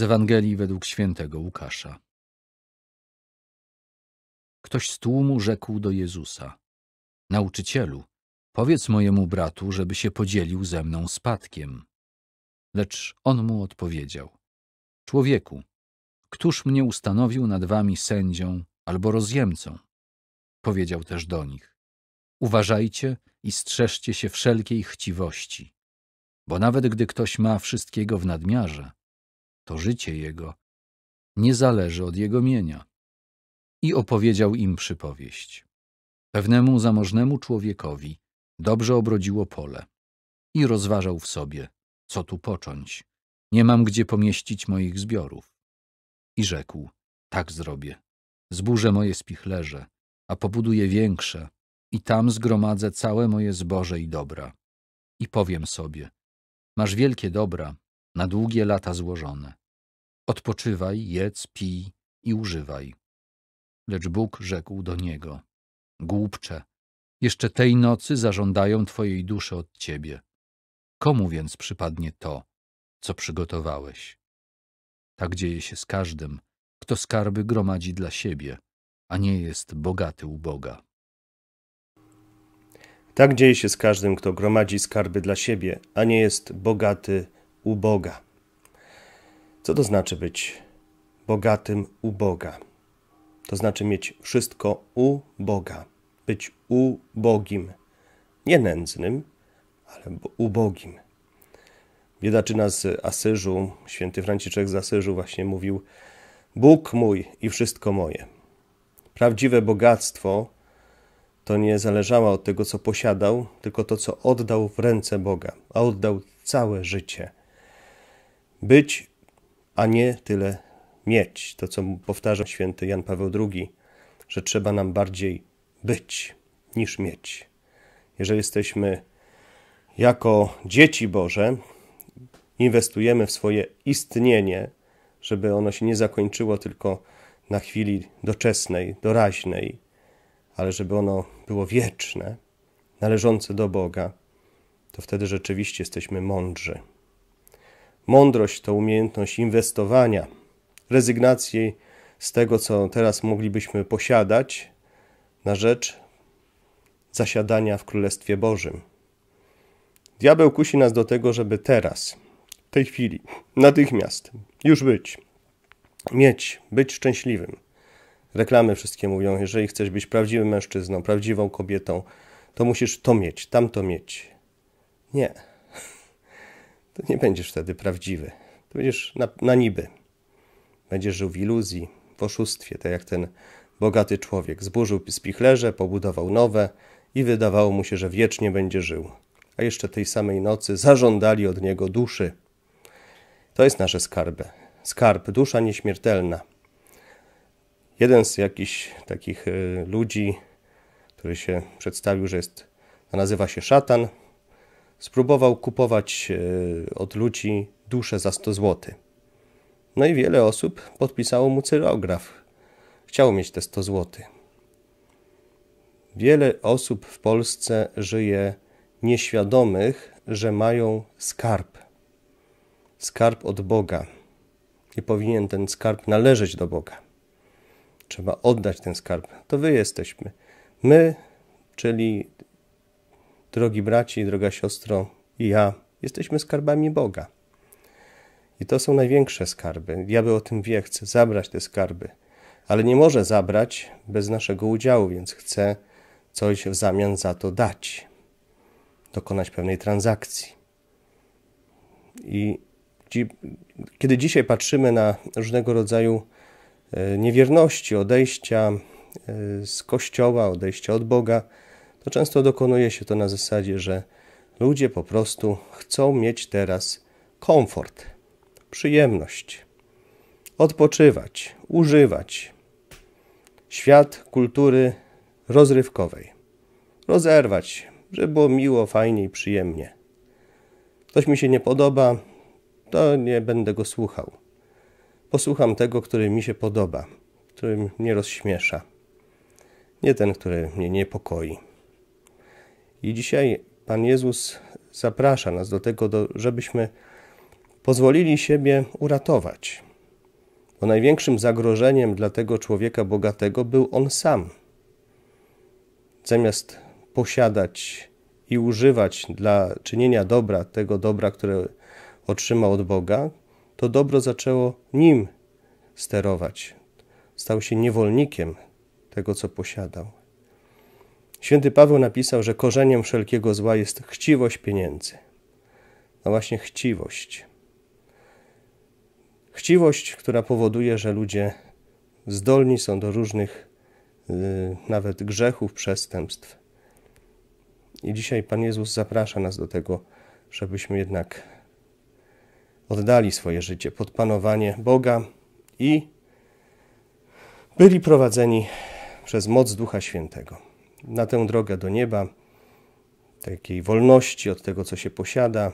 Z Ewangelii według świętego Łukasza. Ktoś z tłumu rzekł do Jezusa: Nauczycielu, powiedz mojemu bratu, żeby się podzielił ze mną spadkiem. Lecz on mu odpowiedział: Człowieku, któż mnie ustanowił nad wami sędzią albo rozjemcą? Powiedział też do nich: Uważajcie i strzeżcie się wszelkiej chciwości, bo nawet gdy ktoś ma wszystkiego w nadmiarze, to życie jego, nie zależy od jego mienia. I opowiedział im przypowieść. Pewnemu zamożnemu człowiekowi dobrze obrodziło pole i rozważał w sobie, co tu począć. Nie mam gdzie pomieścić moich zbiorów. I rzekł, tak zrobię. Zburzę moje spichlerze, a pobuduję większe i tam zgromadzę całe moje zboże i dobra. I powiem sobie, masz wielkie dobra, na długie lata złożone. Odpoczywaj, jedz, pij i używaj. Lecz Bóg rzekł do niego: Głupcze, jeszcze tej nocy zażądają twojej duszy od ciebie. Komu więc przypadnie to, co przygotowałeś? Tak dzieje się z każdym, kto skarby gromadzi dla siebie, a nie jest bogaty u Boga. Tak dzieje się z każdym, kto gromadzi skarby dla siebie, a nie jest bogaty u Boga. Co to znaczy być bogatym u Boga? To znaczy mieć wszystko u Boga, być ubogim, nie nędznym, ale ubogim. Biedaczyna z Asyżu, święty Franciszek z Asyżu właśnie mówił Bóg mój i wszystko moje. Prawdziwe bogactwo to nie zależało od tego, co posiadał, tylko to, co oddał w ręce Boga, a oddał całe życie. Być a nie tyle mieć. To, co powtarza święty Jan Paweł II, że trzeba nam bardziej być niż mieć. Jeżeli jesteśmy jako dzieci Boże, inwestujemy w swoje istnienie, żeby ono się nie zakończyło tylko na chwili doczesnej, doraźnej, ale żeby ono było wieczne, należące do Boga, to wtedy rzeczywiście jesteśmy mądrzy. Mądrość to umiejętność inwestowania, rezygnacji z tego, co teraz moglibyśmy posiadać, na rzecz zasiadania w Królestwie Bożym. Diabeł kusi nas do tego, żeby teraz, w tej chwili, natychmiast, już być, mieć, być szczęśliwym. Reklamy wszystkie mówią, jeżeli chcesz być prawdziwym mężczyzną, prawdziwą kobietą, to musisz to mieć, tamto mieć. Nie to nie będziesz wtedy prawdziwy. To będziesz na, na niby. Będziesz żył w iluzji, w oszustwie, tak jak ten bogaty człowiek. Zburzył spichlerze, pobudował nowe i wydawało mu się, że wiecznie będzie żył. A jeszcze tej samej nocy zażądali od niego duszy. To jest nasze skarbe, Skarb, dusza nieśmiertelna. Jeden z jakichś takich y, ludzi, który się przedstawił, że jest, nazywa się szatan, spróbował kupować e, od ludzi dusze za 100 zł. No i wiele osób podpisało mu cyrograf. Chciał mieć te 100 zł. Wiele osób w Polsce żyje nieświadomych, że mają skarb. Skarb od Boga. I powinien ten skarb należeć do Boga. Trzeba oddać ten skarb. To wy jesteśmy. My, czyli drogi braci, droga siostro i ja, jesteśmy skarbami Boga. I to są największe skarby. Diabeł o tym wie, chce zabrać te skarby, ale nie może zabrać bez naszego udziału, więc chce coś w zamian za to dać, dokonać pewnej transakcji. I kiedy dzisiaj patrzymy na różnego rodzaju e, niewierności, odejścia e, z Kościoła, odejścia od Boga, to często dokonuje się to na zasadzie, że ludzie po prostu chcą mieć teraz komfort, przyjemność, odpoczywać, używać. Świat kultury rozrywkowej. Rozerwać, żeby było miło, fajnie i przyjemnie. Ktoś mi się nie podoba, to nie będę go słuchał. Posłucham tego, który mi się podoba, który mnie rozśmiesza. Nie ten, który mnie niepokoi. I dzisiaj Pan Jezus zaprasza nas do tego, do, żebyśmy pozwolili siebie uratować. Bo największym zagrożeniem dla tego człowieka bogatego był on sam. Zamiast posiadać i używać dla czynienia dobra tego dobra, które otrzymał od Boga, to dobro zaczęło nim sterować. Stał się niewolnikiem tego, co posiadał. Święty Paweł napisał, że korzeniem wszelkiego zła jest chciwość pieniędzy. No właśnie chciwość. Chciwość, która powoduje, że ludzie zdolni są do różnych yy, nawet grzechów, przestępstw. I dzisiaj Pan Jezus zaprasza nas do tego, żebyśmy jednak oddali swoje życie pod panowanie Boga i byli prowadzeni przez moc Ducha Świętego na tę drogę do nieba, takiej wolności od tego, co się posiada,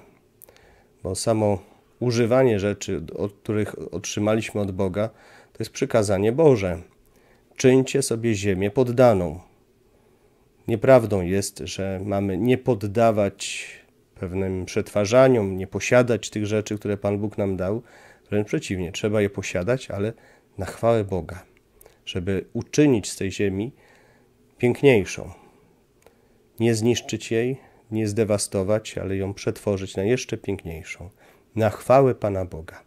bo samo używanie rzeczy, od których otrzymaliśmy od Boga, to jest przykazanie Boże. Czyńcie sobie ziemię poddaną. Nieprawdą jest, że mamy nie poddawać pewnym przetwarzaniom, nie posiadać tych rzeczy, które Pan Bóg nam dał. Wręcz przeciwnie, trzeba je posiadać, ale na chwałę Boga, żeby uczynić z tej ziemi piękniejszą. Nie zniszczyć jej, nie zdewastować, ale ją przetworzyć na jeszcze piękniejszą, na chwałę Pana Boga.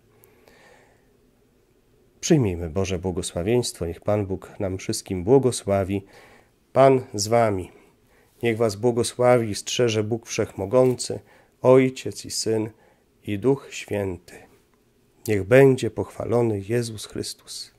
Przyjmijmy Boże błogosławieństwo, niech Pan Bóg nam wszystkim błogosławi. Pan z Wami. Niech Was błogosławi i strzeże Bóg Wszechmogący, Ojciec i Syn i Duch Święty. Niech będzie pochwalony Jezus Chrystus.